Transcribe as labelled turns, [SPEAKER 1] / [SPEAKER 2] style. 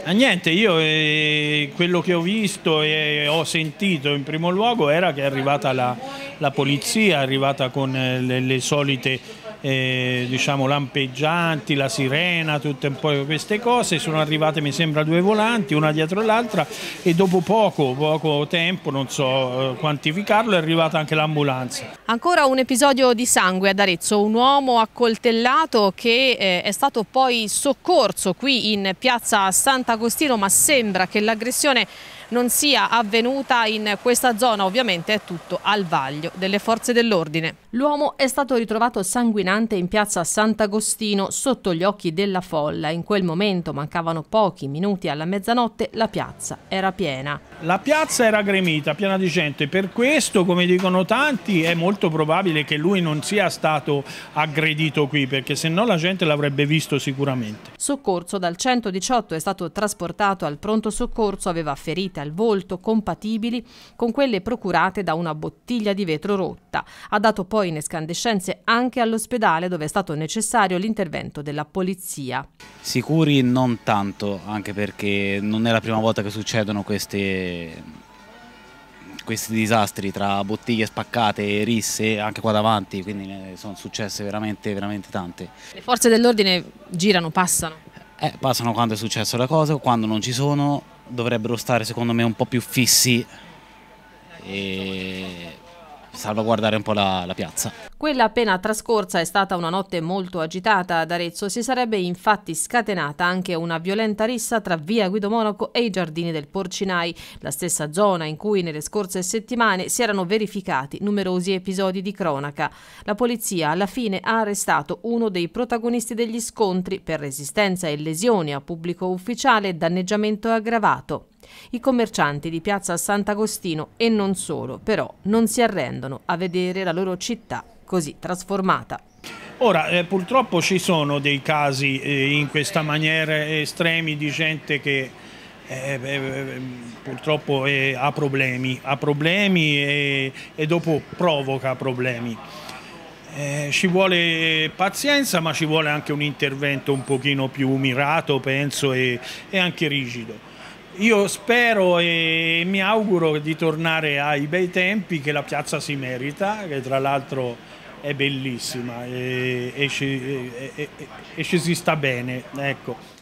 [SPEAKER 1] Eh, niente, io eh, quello che ho visto e ho sentito in primo luogo era che è arrivata la, la polizia, è arrivata con eh, le, le solite eh, diciamo lampeggianti, la sirena, tutte un po' queste cose, sono arrivate mi sembra due volanti, una dietro l'altra e dopo poco, poco tempo, non so eh, quantificarlo, è arrivata anche l'ambulanza.
[SPEAKER 2] Ancora un episodio di sangue ad Arezzo, un uomo accoltellato che eh, è stato poi soccorso qui in piazza Sant'Agostino ma sembra che l'aggressione non sia avvenuta in questa zona, ovviamente è tutto al vaglio delle forze dell'ordine. L'uomo è stato ritrovato sanguinante in piazza Sant'Agostino sotto gli occhi della folla. In quel momento, mancavano pochi minuti alla mezzanotte, la piazza era piena.
[SPEAKER 1] La piazza era gremita, piena di gente, per questo, come dicono tanti, è molto probabile che lui non sia stato aggredito qui, perché se no la gente l'avrebbe visto sicuramente.
[SPEAKER 2] Soccorso dal 118 è stato trasportato al pronto soccorso, aveva ferite matite al volto compatibili con quelle procurate da una bottiglia di vetro rotta. Ha dato poi in escandescenze anche all'ospedale dove è stato necessario l'intervento della polizia.
[SPEAKER 3] Sicuri non tanto, anche perché non è la prima volta che succedono queste questi disastri tra bottiglie spaccate, e risse, anche qua davanti, quindi ne sono successe veramente, veramente tante.
[SPEAKER 2] Le forze dell'ordine girano, passano?
[SPEAKER 3] Eh, passano quando è successa la cosa, quando non ci sono dovrebbero stare secondo me un po' più fissi e salvaguardare un po' la, la piazza.
[SPEAKER 2] Quella appena trascorsa è stata una notte molto agitata ad Arezzo, si sarebbe infatti scatenata anche una violenta rissa tra via Guido Monaco e i giardini del Porcinai, la stessa zona in cui nelle scorse settimane si erano verificati numerosi episodi di cronaca. La polizia alla fine ha arrestato uno dei protagonisti degli scontri per resistenza e lesioni a pubblico ufficiale e danneggiamento aggravato. I commercianti di piazza Sant'Agostino e non solo, però, non si arrendono a vedere la loro città così trasformata. Ora,
[SPEAKER 1] eh, purtroppo ci sono dei casi eh, in questa maniera estremi di gente che eh, eh, eh purtroppo eh, ha problemi, ha problemi e, e dopo provoca problemi. Eh, ci vuole pazienza ma ci vuole anche un intervento un pochino più mirato penso e, e anche rigido. Io spero e mi auguro di tornare ai bei tempi che la piazza si merita, che tra l'altro è bellissima e, e, e, e ci si sta bene. Ecco.